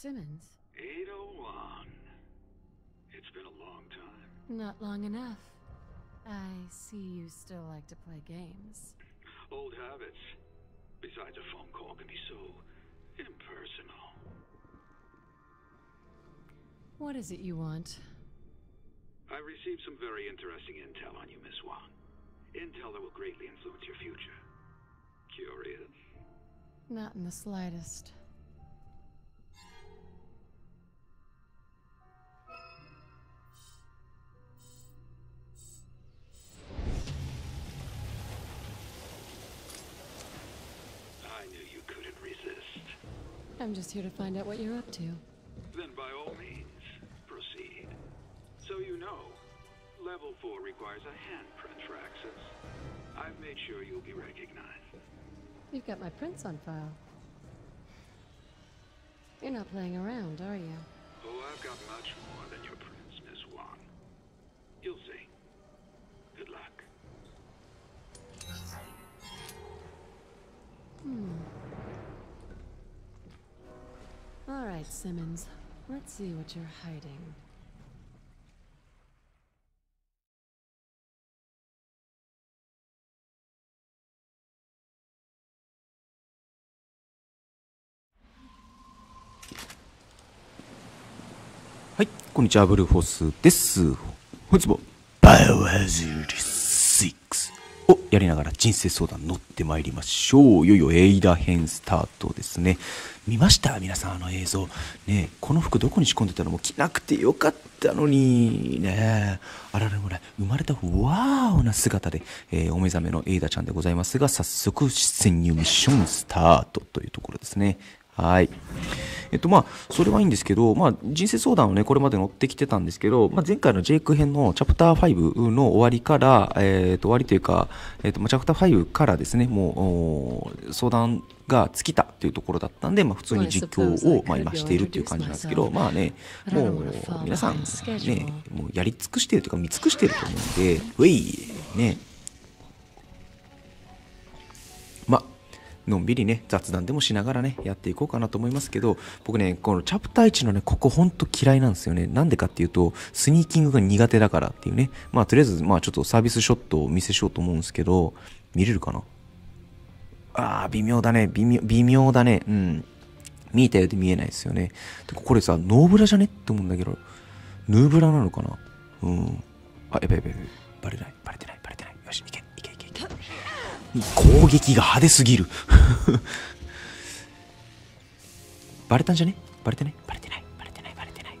Simmons? 801. It's been a long time. Not long enough. I see you still like to play games. Old habits. Besides, a phone call can be so impersonal. What is it you want? I received some very interesting intel on you, Miss Wong. Intel that will greatly influence your future. Curious? Not in the slightest. I'm just here to find out what you're up to. Then by all means, proceed. So you know, level 4 requires a handprint for access. I've made sure you'll be recognized. You've got my prints on file. You're not playing around, are you? Oh, I've got much more right, Simmons. Let's see what you're hiding. はい、こんにちは、ブルーフォースです。本日も、バイオハザード6やりながら人生相談乗ってまいりましょう。いよいよエイダ編スタートですね。見ました皆さん、あの映像。ねこの服どこに仕込んでたのもう着なくてよかったのに、ねあららもら、生まれたわーおな姿で、えー、お目覚めのエイダちゃんでございますが、早速、潜入ミッションスタートというところですね。はい。えっとまあ、それはいいんですけど、まあ、人生相談をね、これまで乗ってきてたんですけど、まあ、前回のジェイク編のチャプター5の終わりから、えっと、終わりというか、えっと、チャプター5からですね、もう、相談が尽きたというところだったんで、まあ、普通に実況を、まあ、今しているという感じなんですけど、まあね、もう、皆さん、ね、もうやり尽くしているというか、見尽くしていると思うんで、ウェイね、のんびりね雑談でもしながらねやっていこうかなと思いますけど僕ねこのチャプター1のねここほんと嫌いなんですよねなんでかっていうとスニーキングが苦手だからっていうねまあとりあえずまあちょっとサービスショットをお見せしようと思うんですけど見れるかなあー微妙だね微妙微妙だねうん見えたようで見えないですよねでこれさノーブラじゃねって思うんだけどヌーブラなのかなうんあやべやべやべバレないバレてないバレてないよしいけ攻撃が派手すぎる バレたんじゃねバレてないバレてないバレてないバレてない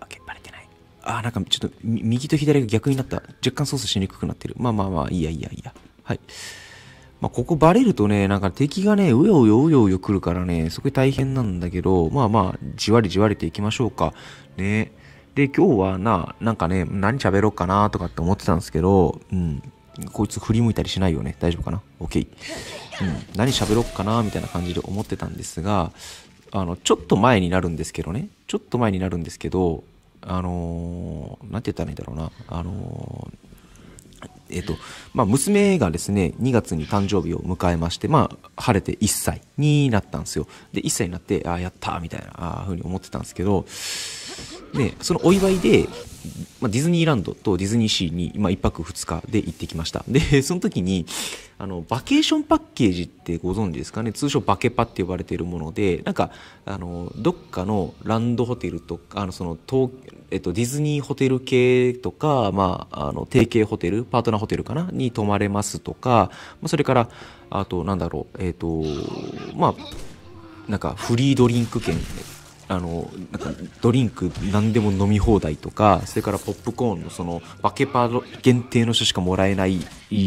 オッケーバレてないああなんかちょっと右と左が逆になった若干操作しにくくなってるまあまあまあいいやいいやいいやはいまあ、ここバレるとね、なんか敵がね、うようようようよ来るからね、すごい大変なんだけど、まあまあ、じわりじわりといきましょうか。ね。で、今日はな、なんかね、何喋ろうかなとかって思ってたんですけど、うん。こいつ振り向いたりしないよね大丈夫かな ?OK、うん、何喋ろっかなみたいな感じで思ってたんですがあのちょっと前になるんですけどねちょっと前になるんですけどあの何、て言ったらいいんだろうなあのーえっとまあ、娘がですね2月に誕生日を迎えまして、まあ、晴れて1歳になったんですよで1歳になってああやったみたいなふうに思ってたんですけどでそのお祝いでまあ、ディズニーランドとディズニーシーに、まあ、1泊2日で行ってきましたで その時にあのバケーションパッケージってご存知ですかね通称バケパって呼ばれているものでなんかあのどっかのランドホテルとかあのその東、えっと、ディズニーホテル系とか、まあ、あの提携ホテルパートナーホテルかなに泊まれますとか、まあ、それからあとなんだろうえっ、とまあなんかフリードリンク券あのなんかドリンク何でも飲み放題とかそれからポップコーンのそのバケパ限定の人しかもらえない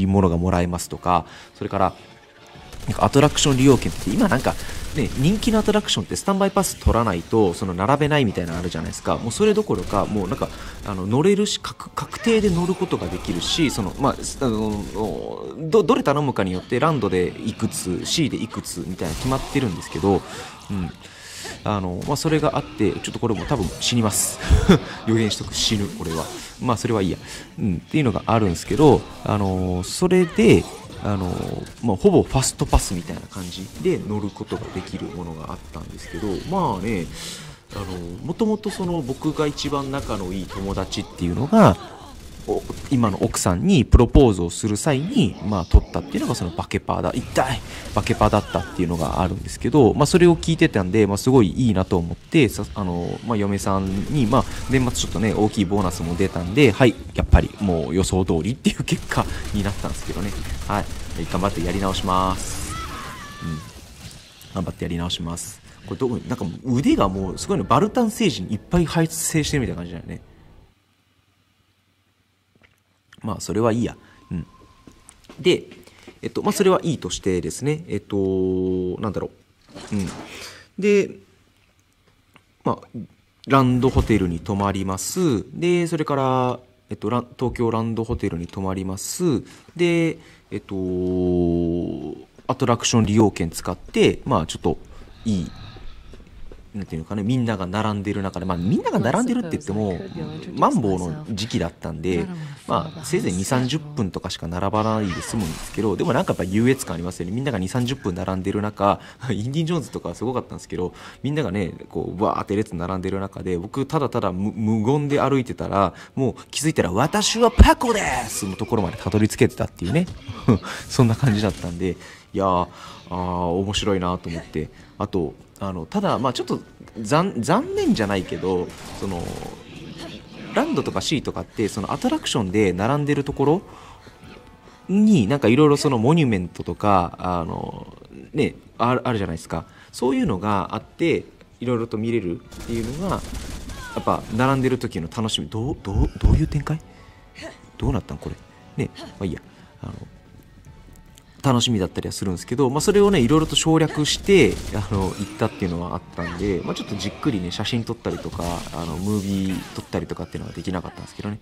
ものがもらえますとかそれからなんかアトラクション利用券って今なんかね人気のアトラクションってスタンバイパス取らないとその並べないみたいなのあるじゃないですかもうそれどころかもうなんかあの乗れるし確定で乗ることができるしそのまあのどどれ頼むかによってランドでいくつ C でいくつみたいな決まってるんですけど、うん、あの、まあ、それがあってちょっとこれも多分死にます 予言しとく死ぬこれはまあそれはいいや、うん、っていうのがあるんですけどあのそれであのまあ、ほぼファストパスみたいな感じで乗ることができるものがあったんですけどまあねあのもともとその僕が一番仲のいい友達っていうのが今の奥さんにプロポーズをする際に、まあ、取ったっていうのがそのバケパーだ痛いバケパーだったっていうのがあるんですけど、まあ、それを聞いてたんで、まあ、すごいいいなと思ってあの、まあ、嫁さんに、まあ、年末ちょっとね大きいボーナスも出たんではいやっぱりもう予想通りっていう結果になったんですけどね、はい、頑張ってやり直します、うん、頑張ってやり直しますこれどこなんか腕がもうすごいのバルタン星人いっぱい発生してるみたいな感じだよねまあ、それはいいや。うん。で、えっと、まあ、それはいいとしてですね、えっと、なんだろう。うん。で、まあ、ランドホテルに泊まります。で、それから、えっと、東京ランドホテルに泊まります。で、えっと、アトラクション利用券使って、まあ、ちょっといいなんていうかね、みんなが並んでる中で、まあ、みんなが並んでるって言ってもマンボウの時期だったんで、まあ、せいぜい2 3 0分とかしか並ばないで済むんですけどでもなんかやっぱ優越感ありますよねみんなが2 3 0分並んでる中 インディ・ジョーンズとかはすごかったんですけどみんながねこうわーって列並んでる中で僕ただただ無言で歩いてたらもう気づいたら「私はパコです!」のところまでたどり着けてたっていうね そんな感じだったんでいやーあ面白いなと思ってあとあのただまあちょっと残念じゃないけどそのランドとかシーとかってそのアトラクションで並んでるところになんかいろいろそのモニュメントとかあのねあるじゃないですかそういうのがあっていろいろと見れるっていうのがやっぱ並んでる時の楽しみどうどうどういう展開どうなったんこれねまあいいやあの楽しみだったりはするんですけど、まあ、それをねいろいろと省略してあの行ったっていうのはあったんで、まあ、ちょっとじっくりね写真撮ったりとかあのムービー撮ったりとかっていうのはできなかったんですけどね、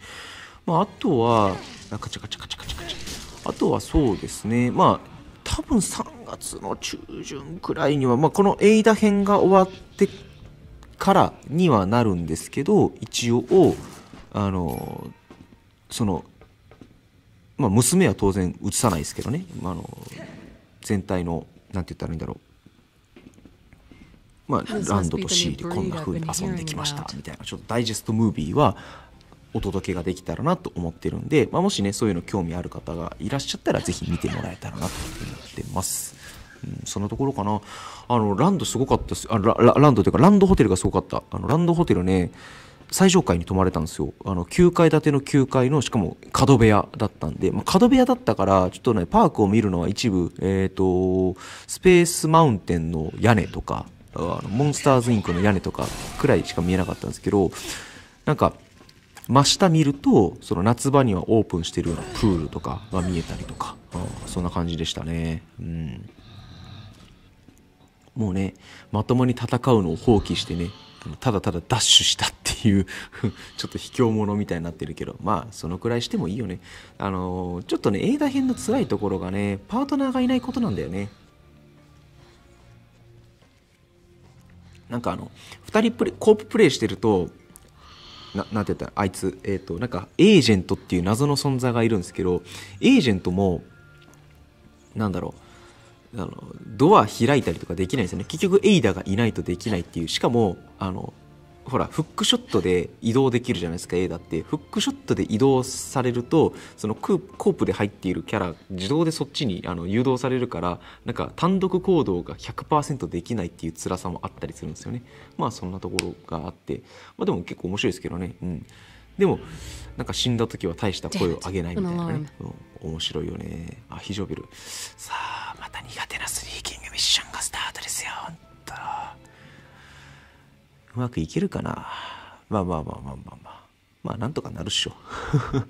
まあ、あとはカチャカチャカチャカチャカチャあとはそうですねまあ多分3月の中旬くらいには、まあ、このエイダ編が終わってからにはなるんですけど一応あのそのまあ、娘は当然映さないですけどね、まあ、あの全体のなんて言ったらいいんだろうまあ、ランドとシーでこんな風に遊んできましたみたいなちょっとダイジェストムービーはお届けができたらなと思ってるんで、まあ、もしねそういうの興味ある方がいらっしゃったら是非見てもらえたらなと思ってます。うん、そんなところかなあのランドすごかったすあラランドというかランドホテルがすごかったあのランドホテルね最上階に泊まれたんですよあの9階建ての9階のしかも角部屋だったんで、まあ、角部屋だったからちょっとねパークを見るのは一部、えーと、スペースマウンテンの屋根とかあのモンスターズインクの屋根とかくらいしか見えなかったんですけどなんか真下見るとその夏場にはオープンしてるようなプールとかが見えたりとか、うん、そんな感じでしたね。うんもうねまともに戦うのを放棄してねただただダッシュしたっていう ちょっと卑怯者みたいになってるけどまあそのくらいしてもいいよねあのー、ちょっとね映画編の辛いところがねパートナーがいないことなんだよねなんかあの2人プレコーププレイしてるとななんて言ったらあいつ、えーと、となんかエージェントっていう謎の存在がいるんですけどエージェントもなんだろうあのドア開いたりとかできないですよね結局エイダがいないとできないっていうしかもあのほらフックショットで移動できるじゃないですかエイダってフックショットで移動されるとそのコープで入っているキャラ自動でそっちにあの誘導されるからなんか単独行動が100%できないっていう辛さもあったりするんですよねまあそんなところがあって、まあ、でも結構面白いですけどねうんでもなんか死んだ時は大した声を上げないみたいなね、面白いよねあ非常ベルさあた苦手なスリーキングミッションがスタートですよほんうまくいけるかなまあまあまあまあまあまあまあなんとかなるっしょ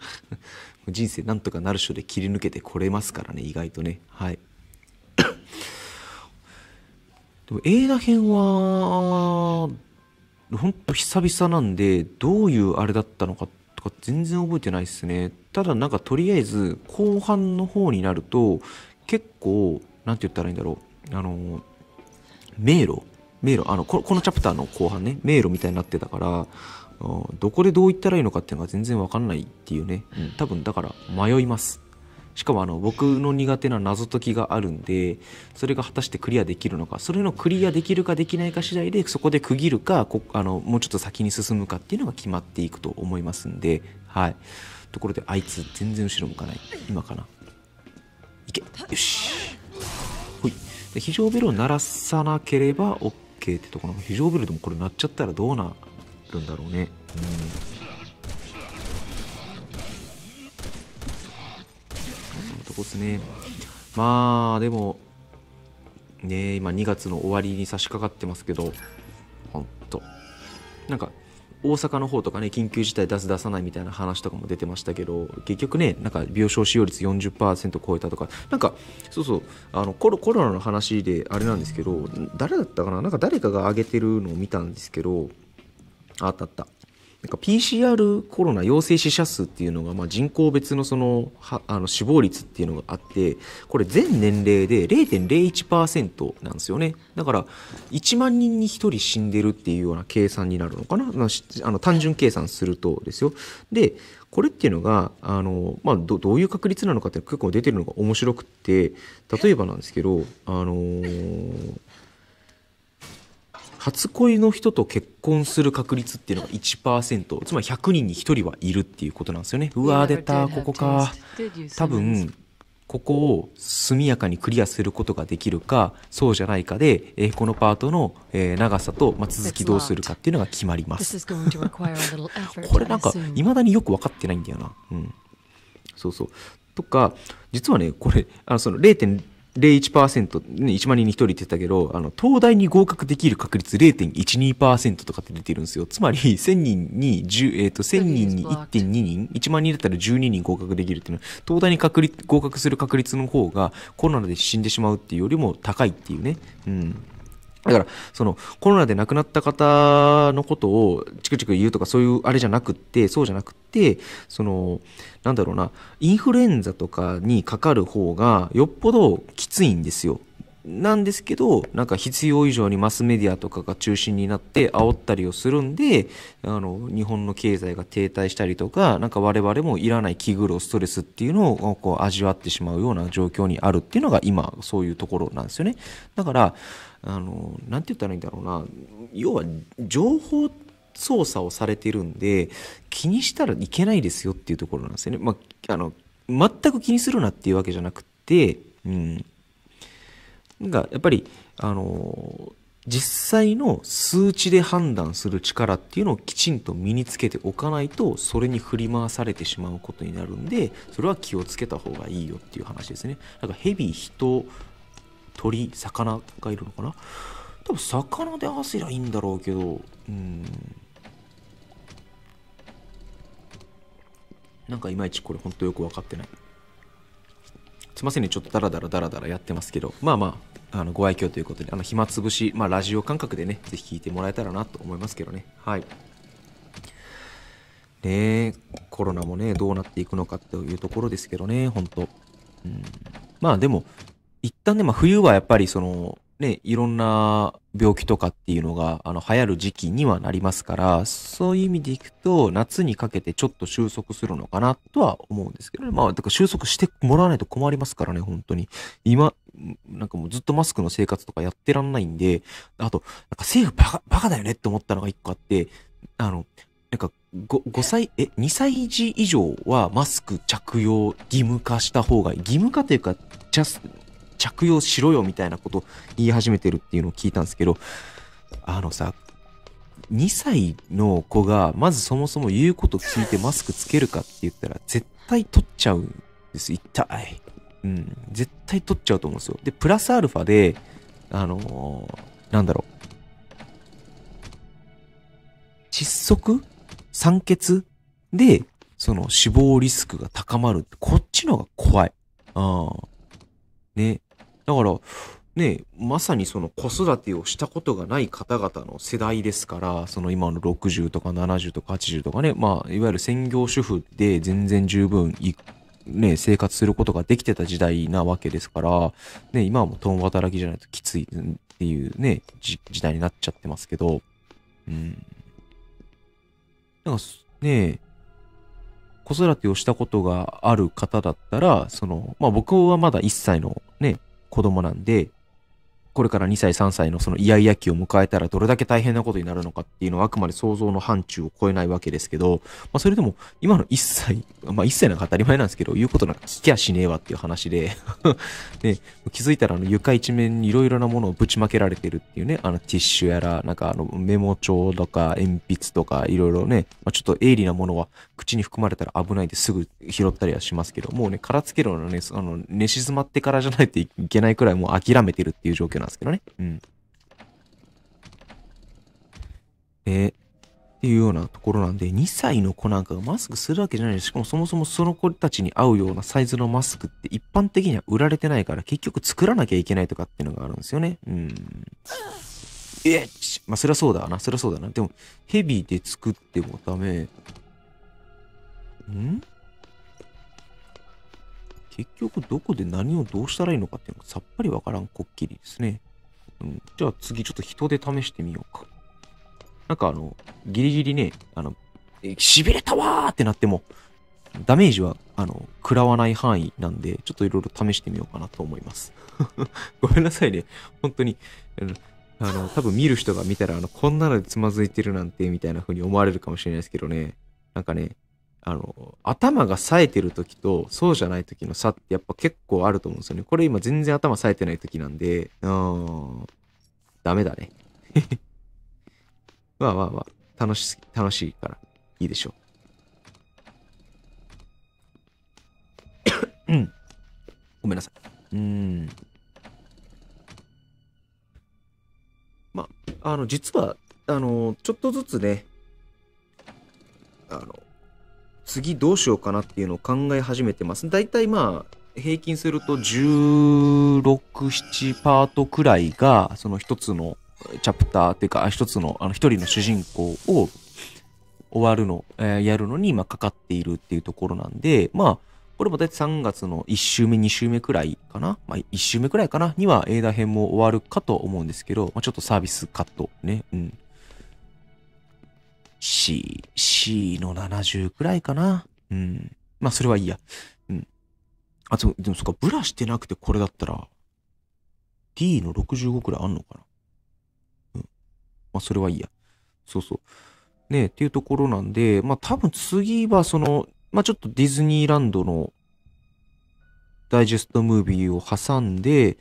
人生なんとかなるっしょで切り抜けてこれますからね意外とねはい でも映画編はほんと久々なんでどういうあれだったのかとか全然覚えてないっすねただなんかとりあえず後半の方になると結構何て言ったらいいんだろうあの迷路迷路あのこのチャプターの後半ね迷路みたいになってたからどこでどう行ったらいいのかっていうのが全然分かんないっていうね、うん、多分だから迷いますしかもあの僕の苦手な謎解きがあるんでそれが果たしてクリアできるのかそれのクリアできるかできないか次第でそこで区切るかこあのもうちょっと先に進むかっていうのが決まっていくと思いますんではいところであいつ全然後ろ向かない今かないけよしで非常ベルを鳴らさなければ OK ってところ非常ベルでもこれ鳴っちゃったらどうなるんだろうねうんそなとこっすねまあでもね今2月の終わりに差し掛かってますけどほんとなんか大阪の方とかね緊急事態出す出さないみたいな話とかも出てましたけど結局ねなんか病床使用率40%超えたとかなんかそうそうあのコロコロナの話であれなんですけど誰だったかななんか誰かが挙げてるのを見たんですけどあったあったなんか PCR コロナ陽性死者数っていうのが、まあ、人口別のそのはあの死亡率っていうのがあってこれ全年齢で0.01%なんですよねだから1万人に1人死んでるっていうような計算になるのかなあの単純計算するとですよでこれっていうのがあの、まあど、どういう確率なのかっていうのが結構出てるのが面白くって例えばなんですけどあのー初恋の人と結婚する確率っていうのが1%つまり100人に1人はいるっていうことなんですよねうわー出たここか多分ここを速やかにクリアすることができるかそうじゃないかで、えこのパートの、え長さと、ま続きどうするかっていうのが決まりますこれなんかいまだによく分かってないんだよなうんそうそうとか実はねこれあのその0.0 0 1 1万人に1人って言ったけど、あの、東大に合格できる確率0.12%とかって出てるんですよ。つまり、1000人に10、えっ、ー、と、1000人に1.2人、1万人だったら12人合格できるっていうのは、東大に確率、合格する確率の方がコロナで死んでしまうっていうよりも高いっていうね。うん。だから、その、コロナで亡くなった方のことを、チクチク言うとか、そういうあれじゃなくって、そうじゃなくって、その、なんだろうな、インフルエンザとかにかかる方が、よっぽどきついんですよ。なんですけど、なんか必要以上にマスメディアとかが中心になって煽ったりをするんで、あの、日本の経済が停滞したりとか、なんか我々もいらない気苦労、ストレスっていうのをこう味わってしまうような状況にあるっていうのが今、そういうところなんですよね。だから、あのて言ったらいいんだろうな要は情報操作をされてるんで気にしたらいけないですよっていうところなんですよね。まあ、あの全く気にするなっていうわけじゃなくて、うん、がやっぱりあの実際の数値で判断する力っていうのをきちんと身につけておかないとそれに振り回されてしまうことになるんでそれは気をつけた方がいいよっていう話ですねだからヘビ人鳥、魚がいるのかな多分魚で合わせりゃいいんだろうけど、うん。なんかいまいちこれほんとよく分かってない。すいませんね、ちょっとダラダラダラダラやってますけど、まあまあ、あのご愛嬌ということで、あの暇つぶし、まあラジオ感覚でね、ぜひ聞いてもらえたらなと思いますけどね。はい。ねコロナもね、どうなっていくのかというところですけどね、本当うん。まあでも、一旦ね、まあ、冬はやっぱりその、ね、いろんな病気とかっていうのが、あの、流行る時期にはなりますから、そういう意味でいくと、夏にかけてちょっと収束するのかなとは思うんですけどね。まあ、だから収束してもらわないと困りますからね、本当に。今、なんかもうずっとマスクの生活とかやってらんないんで、あと、なんか政府バカ、バカだよねって思ったのが一個あって、あの、なんか 5, 5歳、え、2歳児以上はマスク着用義務化した方がいい。義務化というか、ジャス、着用しろよみたいなこと言い始めてるっていうのを聞いたんですけど、あのさ、2歳の子がまずそもそも言うこと聞いてマスクつけるかって言ったら絶対取っちゃうんです痛いうん絶対取っちゃうと思うんですよでプラスアルファであのー、なんだろう窒息酸欠でその死亡リスクが高まるこっちのが怖いああねだから、ね、まさにその子育てをしたことがない方々の世代ですから、その今の60とか70とか80とかね、まあ、いわゆる専業主婦で全然十分ね、生活することができてた時代なわけですから、ね、今はもう共働きじゃないときついっていうね、時代になっちゃってますけど、うん。なんか、ね、子育てをしたことがある方だったら、その、まあ僕はまだ1歳のね、子供なんで、これから2歳、3歳のそのイヤイヤ期を迎えたらどれだけ大変なことになるのかっていうのはあくまで想像の範疇を超えないわけですけど、まあそれでも今の1歳、まあ1歳なんか当たり前なんですけど、言うことなんか聞きゃしねえわっていう話でね、気づいたらあの床一面にいろいろなものをぶちまけられてるっていうね、あのティッシュやら、なんかあのメモ帳とか鉛筆とかいろいろね、まあちょっと鋭利なものは口に含まれたら危ないですぐ拾ったりはしますけど、もうね、殻つけるのね、あの、寝静まってからじゃないといけないくらいもう諦めてるっていう状況なんですけどね。うん。えっていうようなところなんで、2歳の子なんかがマスクするわけじゃないしかもそもそもその子たちに合うようなサイズのマスクって一般的には売られてないから、結局作らなきゃいけないとかっていうのがあるんですよね。うん。えっまあ、そりゃそうだな。そりゃそうだな。でも、ヘビで作ってもダメ結局どこで何をどうしたらいいのかっていうのがさっぱりわからんこっきりですね。うん、じゃあ次ちょっと人で試してみようか。なんかあの、ギリギリね、あの、しびれたわーってなっても、ダメージは、あの、食らわない範囲なんで、ちょっといろいろ試してみようかなと思います。ごめんなさいね。本当に、あの、多分見る人が見たら、あの、こんなのでつまずいてるなんて、みたいな風に思われるかもしれないですけどね。なんかね、あの、頭が冴えてる時と、そうじゃない時の差ってやっぱ結構あると思うんですよね。これ今全然頭冴えてない時なんで、うーん、ダメだね。まあまあまあ、楽し、楽しいから、いいでしょう。うん。ごめんなさい。うーん。まあ、あの、実は、あの、ちょっとずつね、あの、次どうしようかなっていうのを考え始めてます。だいたいまあ、平均すると16、7パートくらいが、その一つのチャプターっていうか、一つの、あの一人の主人公を終わるの、えー、やるのにあ、かかっているっていうところなんで、まあ、これも大体3月の1週目、2週目くらいかな。まあ、1週目くらいかな。には映画編も終わるかと思うんですけど、まあ、ちょっとサービスカットね。うん。C、C の70くらいかな。うん。まあ、それはいいや。うん。あ、でも、でもそっか、ブラしてなくてこれだったら、D の65くらいあんのかな。うん。まあ、それはいいや。そうそう。ねっていうところなんで、まあ、多分次はその、まあ、ちょっとディズニーランドのダイジェストムービーを挟んで、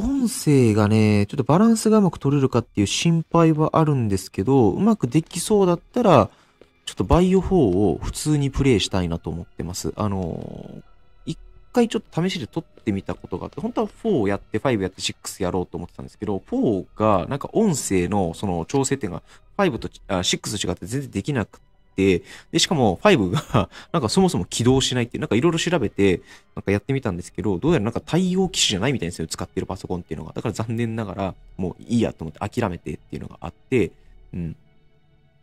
音声がね、ちょっとバランスがうまく取れるかっていう心配はあるんですけど、うまくできそうだったら、ちょっとバイオ4を普通にプレイしたいなと思ってます。あのー、一回ちょっと試しで撮ってみたことがあって、本当は4をやって、5やって、6やろうと思ってたんですけど、4がなんか音声のその調整点が5とあ6と違って全然できなくて、で、しかも5が なんかそもそも起動しないっていう、なんかいろいろ調べて、なんかやってみたんですけど、どうやらなんか対応機種じゃないみたいですよ、使ってるパソコンっていうのが。だから残念ながら、もういいやと思って諦めてっていうのがあって、うん。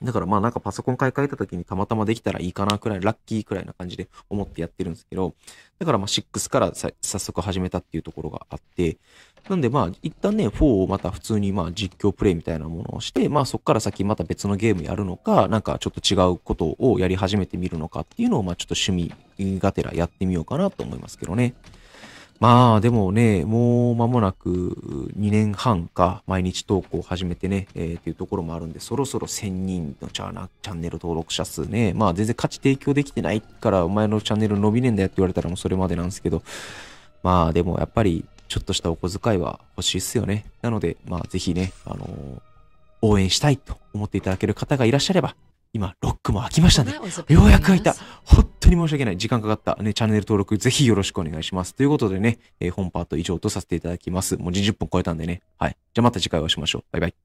だからまあなんかパソコン買い替えた時にたまたまできたらいいかなくらい、ラッキーくらいな感じで思ってやってるんですけど、だからまあ6からさ早速始めたっていうところがあって、なんでまあ一旦ね、4をまた普通にまあ実況プレイみたいなものをして、まあそっから先また別のゲームやるのか、なんかちょっと違うことをやり始めてみるのかっていうのをまあちょっと趣味がてらやってみようかなと思いますけどね。まあでもね、もう間もなく2年半か毎日投稿を始めてね、えー、っていうところもあるんで、そろそろ1000人のチャチャンネル登録者数ね、まあ全然価値提供できてないから、お前のチャンネル伸びねえんだよって言われたらもうそれまでなんですけど、まあでもやっぱりちょっとしたお小遣いは欲しいっすよね。なので、まあぜひね、あのー、応援したいと思っていただける方がいらっしゃれば、今、ロックも開きましたね。ようやく開いた。本当に申し訳ない。時間かかった。ね、チャンネル登録ぜひよろしくお願いします。ということでね、えー、本パート以上とさせていただきます。もう20分超えたんでね。はい。じゃあまた次回お会いしましょう。バイバイ。